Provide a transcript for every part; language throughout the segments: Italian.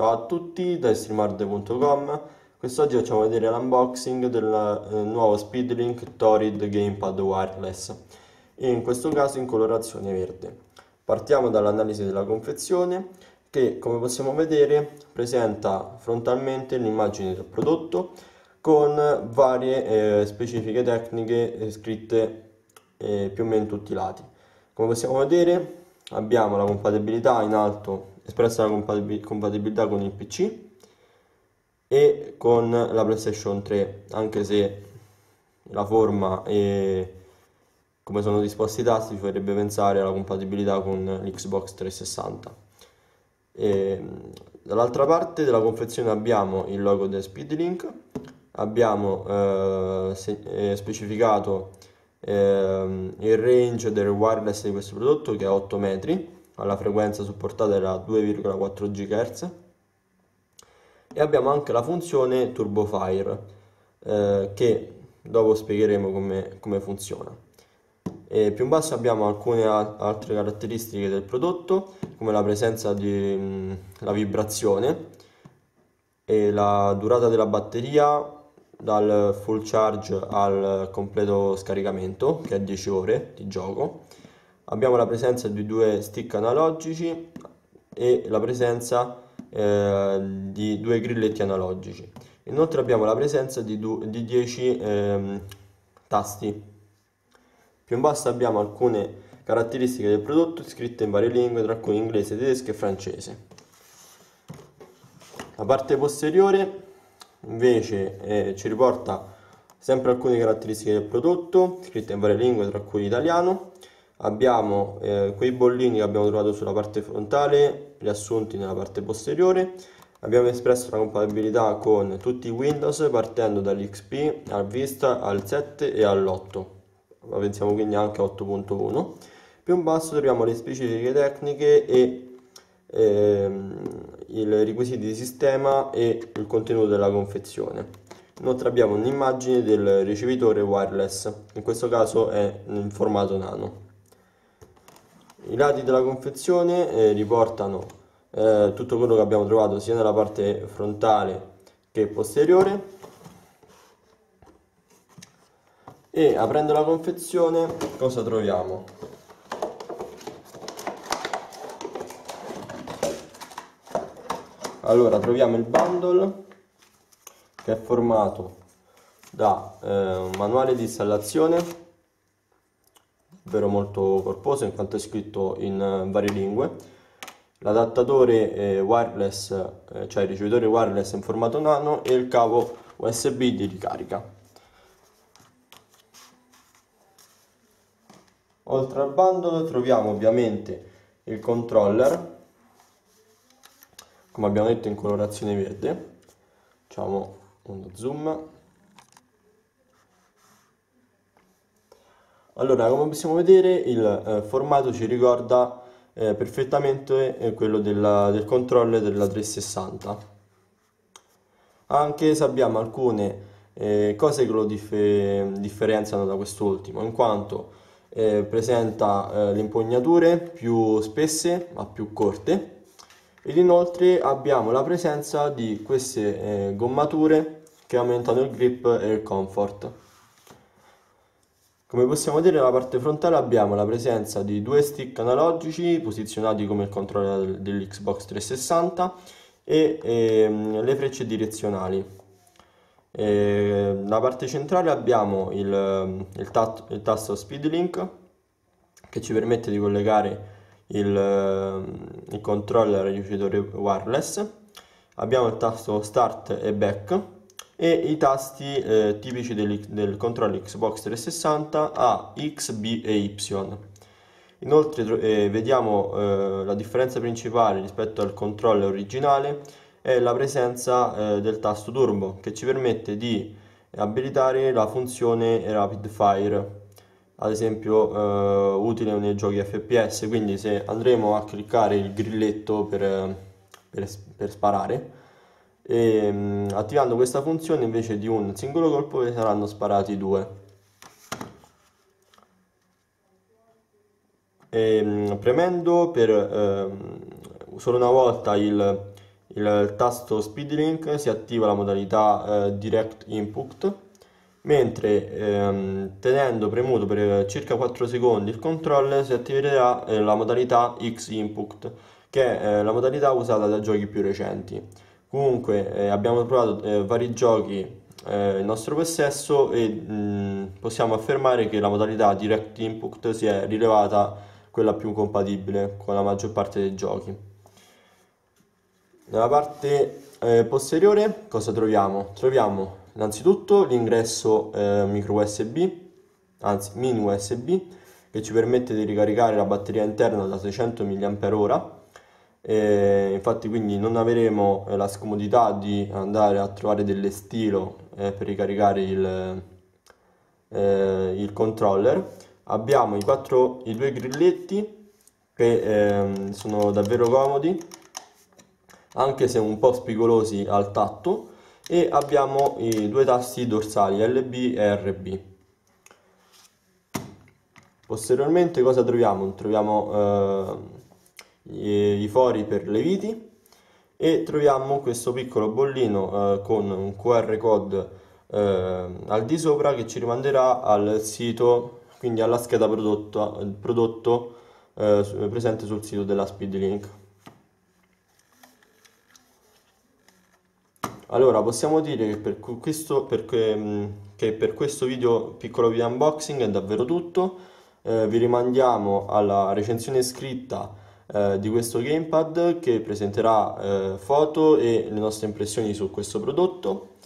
Ciao a tutti da streamard.com Quest'oggi facciamo vedere l'unboxing del eh, nuovo Speedlink Torrid Gamepad Wireless e in questo caso in colorazione verde. Partiamo dall'analisi della confezione che come possiamo vedere presenta frontalmente l'immagine del prodotto con varie eh, specifiche tecniche eh, scritte più o meno in tutti i lati. Come possiamo vedere abbiamo la compatibilità in alto espressa la compatibilità con il PC e con la PlayStation 3, anche se la forma e come sono disposti i tasti ci farebbe pensare alla compatibilità con l'Xbox 360. E, ehm, dall'altra parte della confezione abbiamo il logo del Speedlink, abbiamo eh, se- eh, specificato eh, il range del wireless di questo prodotto che è 8 metri alla frequenza supportata era 2,4 GHz e abbiamo anche la funzione turbofire eh, che dopo spiegheremo come, come funziona e più in basso abbiamo alcune altre caratteristiche del prodotto come la presenza della vibrazione e la durata della batteria dal full charge al completo scaricamento che è 10 ore di gioco abbiamo la presenza di due stick analogici e la presenza eh, di due grilletti analogici inoltre abbiamo la presenza di, 10 eh, tasti più in basso abbiamo alcune caratteristiche del prodotto scritte in varie lingue tra cui inglese, tedesco e francese la parte posteriore invece eh, ci riporta sempre alcune caratteristiche del prodotto scritte in varie lingue tra cui italiano abbiamo eh, quei bollini che abbiamo trovato sulla parte frontale riassunti nella parte posteriore abbiamo espresso la compatibilità con tutti i Windows partendo dall'XP al Vista al 7 e all'8 ma pensiamo quindi anche a 8.1 più in basso troviamo le specifiche tecniche e ehm, i requisiti di sistema e il contenuto della confezione inoltre abbiamo un'immagine del ricevitore wireless in questo caso è in formato nano i lati della confezione eh, riportano eh, tutto quello che abbiamo trovato sia nella parte frontale che posteriore e aprendo la confezione cosa troviamo? Allora troviamo il bundle che è formato da eh, un manuale di installazione ovvero molto corposo in quanto è scritto in eh, varie lingue. L'adattatore wireless, eh, cioè il ricevitore wireless in formato nano e il cavo USB di ricarica. Oltre al bundle troviamo ovviamente il controller, come abbiamo detto in colorazione verde, facciamo uno zoom Allora, come possiamo vedere, il eh, formato ci ricorda eh, perfettamente eh, quello della, del controller della 360. Anche se abbiamo alcune eh, cose che lo dif differenziano da quest'ultimo, in quanto eh, presenta eh, le impugnature più spesse ma più corte ed inoltre abbiamo la presenza di queste gommature che aumentano il grip e il comfort. Come possiamo vedere nella parte frontale abbiamo la presenza di due stick analogici posizionati come il controller dell'Xbox 360 e ehm, le frecce direzionali. E, nella parte centrale abbiamo il, il, tat, il tasto Speedlink che ci permette di collegare il, il controller al ricevitore wireless. Abbiamo il tasto Start e Back e i tasti eh, tipici del, del controllo Xbox 360 a X, B e Y. Inoltre eh, vediamo eh, la differenza principale rispetto al controller originale è la presenza eh, del tasto turbo che ci permette di abilitare la funzione rapid fire ad esempio eh, utile nei giochi FPS quindi se andremo a cliccare il grilletto per, eh, per, per sparare e ehm, attivando questa funzione invece di un singolo colpo ne saranno sparati due. E, ehm, premendo per eh, solo una volta il, il tasto Speedlink si attiva la modalità eh, Direct Input, mentre ehm, tenendo premuto per circa 4 secondi il controller si attiverà eh, la modalità X Input, che è eh, la modalità usata da giochi più recenti. Comunque eh, abbiamo provato eh, vari giochi eh, il nostro possesso e mh, mm, possiamo affermare che la modalità Direct Input si è rilevata quella più compatibile con la maggior parte dei giochi. Nella parte eh, posteriore cosa troviamo? Troviamo innanzitutto l'ingresso eh, micro USB, anzi mini USB, che ci permette di ricaricare la batteria interna da 600 mAh e infatti quindi non avremo eh, la scomodità di andare a trovare delle stilo eh, per ricaricare il, eh, il controller. Abbiamo i, quattro, i due grilletti che eh, sono davvero comodi, anche se un po' spigolosi al tatto, e abbiamo i due tasti dorsali LB e RB. Posteriormente cosa troviamo? Troviamo eh, i fori per le viti e troviamo questo piccolo bollino eh, con un QR code eh, al di sopra che ci rimanderà al sito, quindi alla scheda prodotto, prodotto eh, presente sul sito della Speedlink. Allora, possiamo dire che per questo, per que, mm, che per questo video, piccolo video unboxing è davvero tutto. Eh, vi rimandiamo alla recensione scritta eh, di questo gamepad che presenterà eh, foto e le nostre impressioni su questo prodotto.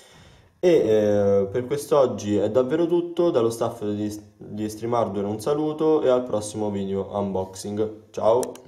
E eh, per quest'oggi è davvero tutto, dallo staff di, di Stream Hardware un saluto e al prossimo video unboxing. Ciao!